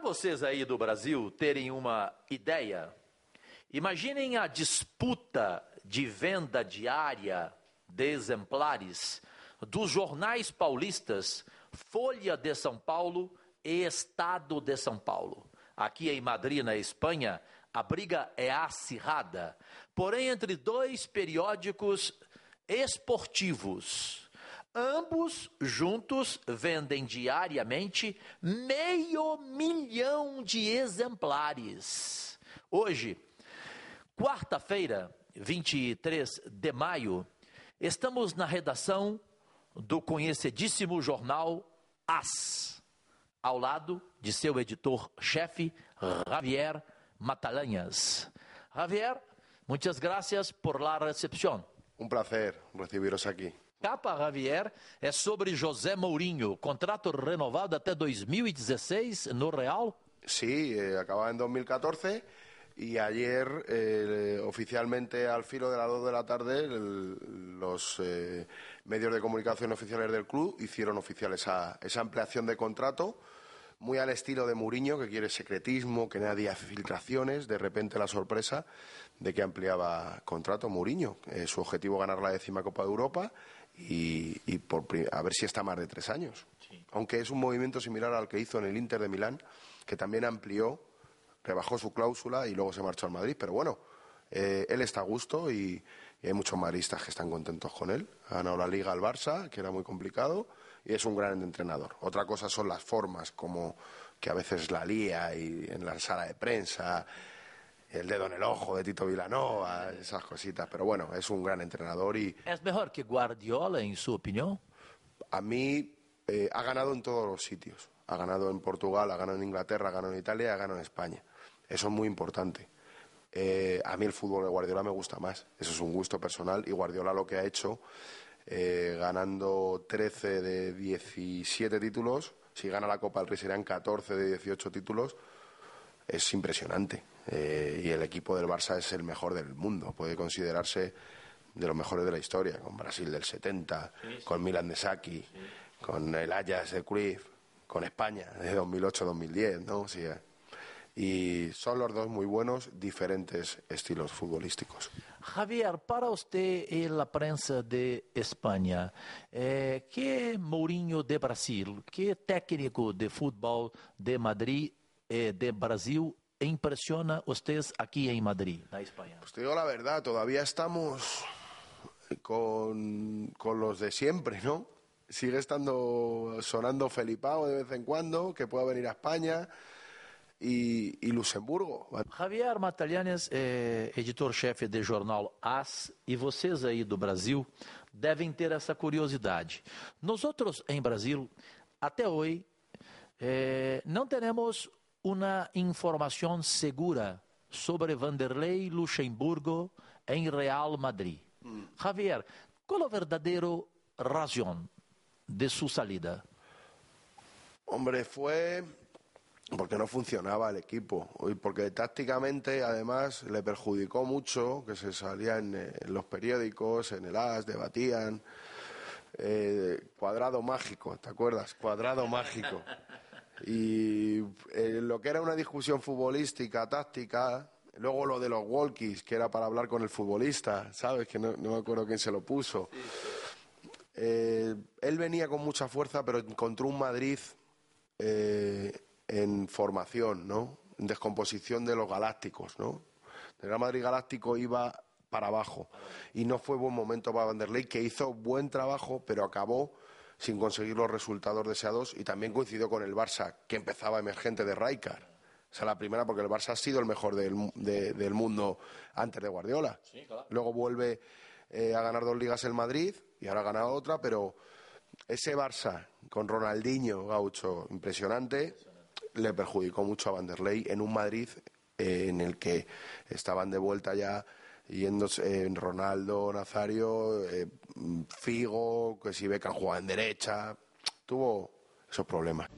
Para vocês aí do Brasil terem uma ideia, imaginem a disputa de venda diária de exemplares dos jornais paulistas Folha de São Paulo e Estado de São Paulo. Aqui em Madrid, na Espanha, a briga é acirrada, porém entre dois periódicos esportivos. Ambos juntos vendem diariamente meio milhão de exemplares. Hoje, quarta-feira, 23 de maio, estamos na redação do conhecidíssimo jornal As, ao lado de seu editor-chefe, Javier Matalanhas. Javier, muitas graças por la recepción. Um prazer recebê-los aqui. Capa Javier é sobre José Mourinho, contrato renovado até 2016 no Real Sí, eh, acababa en 2014 y ayer, eh, oficialmente al filo de las 2 de la tarde, los eh, medios de comunicación oficiales del club hicieron oficial esa, ampliación de contrato, muy al estilo de Mourinho, que quiere secretismo, que nadie hace filtraciones, de repente la sorpresa de que ampliaba contrato Mourinho. su objetivo ganar la décima Copa de Europa y, por, a ver si está más de tres años aunque es un movimiento similar al que hizo en el Inter de Milán, que también amplió, rebajó su cláusula y luego se marchó al Madrid. Pero bueno, eh, él está a gusto y, hay muchos maristas que están contentos con él. Ha ganado la liga al Barça, que era muy complicado, y es un gran entrenador. Otra cosa son las formas, como que a veces la lía y en la sala de prensa el dedo en el ojo de Tito Vilanova, esas cositas. Pero bueno, es un gran entrenador y... ¿Es mejor que Guardiola, en su opinión? A mí eh, ha ganado en todos los sitios. Ha ganado en Portugal, ha ganado en Inglaterra, ha ganado en Italia, ha ganado en España. Eso es muy importante. Eh, a mí el fútbol de Guardiola me gusta más. Eso es un gusto personal y Guardiola lo que ha hecho, eh, ganando 13 de 17 títulos, si gana la Copa del Rey serían 14 de 18 títulos, es impresionante. y el equipo del Barça es el mejor del mundo. Puede considerarse de los mejores de la historia, con Brasil del 70, con Milan de Saki con el Ajax, el Cruyff, con España, desde 2008-2010, ¿no? y son los dos muy buenos, diferentes estilos futbolísticos. Javier, para usted y la prensa de España, eh, ¿qué Mourinho de Brasil, qué técnico de fútbol de Madrid, eh, de Brasil, impresiona usted aquí en Madrid, en España? Pues te la verdad, todavía estamos con, con los de siempre, ¿no? sigue estando sonando Felipao de vez en cuando, que pueda venir a España. E, Luxemburgo. Javier Matalhanes eh, editor-chefe do jornal AS e vocês aí do Brasil devem ter essa curiosidade. Nós outros em Brasil, até hoje, eh, não temos uma informação segura sobre Vanderlei Luxemburgo em Real Madrid. Hum. Javier, qual é a verdadeira razão de su salida? Hombre, fue porque no funcionaba el equipo porque tácticamente además le perjudicó mucho que se salía en, eh, los periódicos, en el AS, debatían. Eh, cuadrado mágico, ¿te acuerdas? Cuadrado mágico. Y eh, lo que era una discusión futbolística, táctica, luego lo de los walkies, que era para hablar con el futbolista, ¿sabes? Que no, me acuerdo quién se lo puso. Eh, él venía con mucha fuerza, pero encontró un Madrid eh, en formación, ¿no? En descomposición de los galácticos, ¿no? El Real Madrid Galáctico iba para abajo y no fue buen momento para Vanderlei, que hizo buen trabajo, pero acabó sin conseguir los resultados deseados y también coincidió con el Barça, que empezaba emergente de Raikar. O sea, la primera porque el Barça ha sido el mejor del, mundo antes de Guardiola. Luego vuelve eh, a ganar dos ligas el Madrid, y ahora ha ganado otra, pero ese Barça con Ronaldinho Gaucho impresionante le perjudicó mucho a Vanderlei en un Madrid eh, en el que estaban de vuelta ya yéndose en eh, Ronaldo, Nazario, eh, Figo, que si han jugado en derecha, tuvo esos problemas.